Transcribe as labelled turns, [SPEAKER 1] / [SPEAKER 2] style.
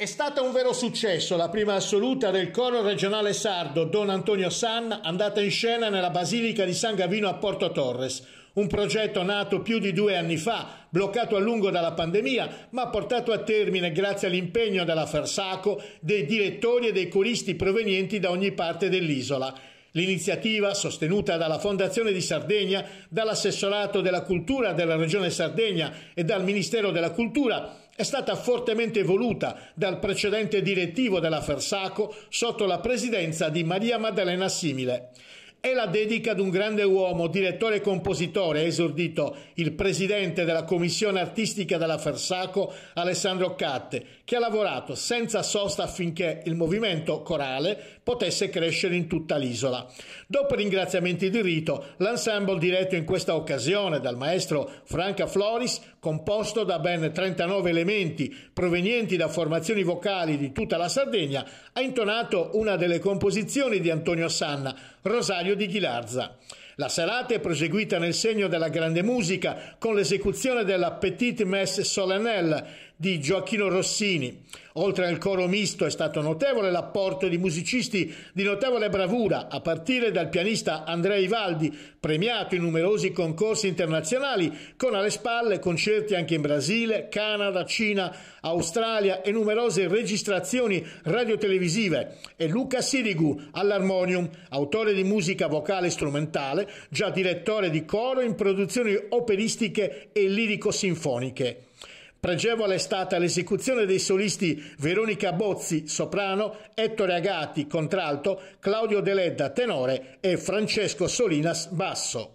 [SPEAKER 1] È stata un vero successo la prima assoluta del coro regionale sardo Don Antonio San, andata in scena nella Basilica di San Gavino a Porto Torres. Un progetto nato più di due anni fa, bloccato a lungo dalla pandemia, ma portato a termine grazie all'impegno della Farsaco, dei direttori e dei coristi provenienti da ogni parte dell'isola. L'iniziativa, sostenuta dalla Fondazione di Sardegna, dall'assessorato della cultura della Regione Sardegna e dal Ministero della Cultura, è stata fortemente voluta dal precedente direttivo della Fersaco sotto la presidenza di Maria Maddalena Simile e la dedica ad un grande uomo, direttore e compositore, esordito il presidente della commissione artistica della Fersaco, Alessandro Catte, che ha lavorato senza sosta affinché il movimento corale potesse crescere in tutta l'isola. Dopo ringraziamenti di rito, l'ensemble diretto in questa occasione dal maestro Franca Floris, composto da ben 39 elementi provenienti da formazioni vocali di tutta la Sardegna, ha intonato una delle composizioni di Antonio Sanna, Rosario Mario di Ghilarza. La serata è proseguita nel segno della grande musica con l'esecuzione della Petite Messe Solennelle di Gioacchino Rossini. Oltre al coro misto è stato notevole l'apporto di musicisti di notevole bravura, a partire dal pianista Andrea Ivaldi, premiato in numerosi concorsi internazionali, con alle spalle concerti anche in Brasile, Canada, Cina, Australia e numerose registrazioni radiotelevisive, e Luca Sirigu all'armonium, autore di musica vocale e strumentale, già direttore di coro in produzioni operistiche e lirico-sinfoniche. Pregevole è stata l'esecuzione dei solisti Veronica Bozzi, soprano, Ettore Agati, contralto, Claudio Deledda, tenore e Francesco Solinas, basso.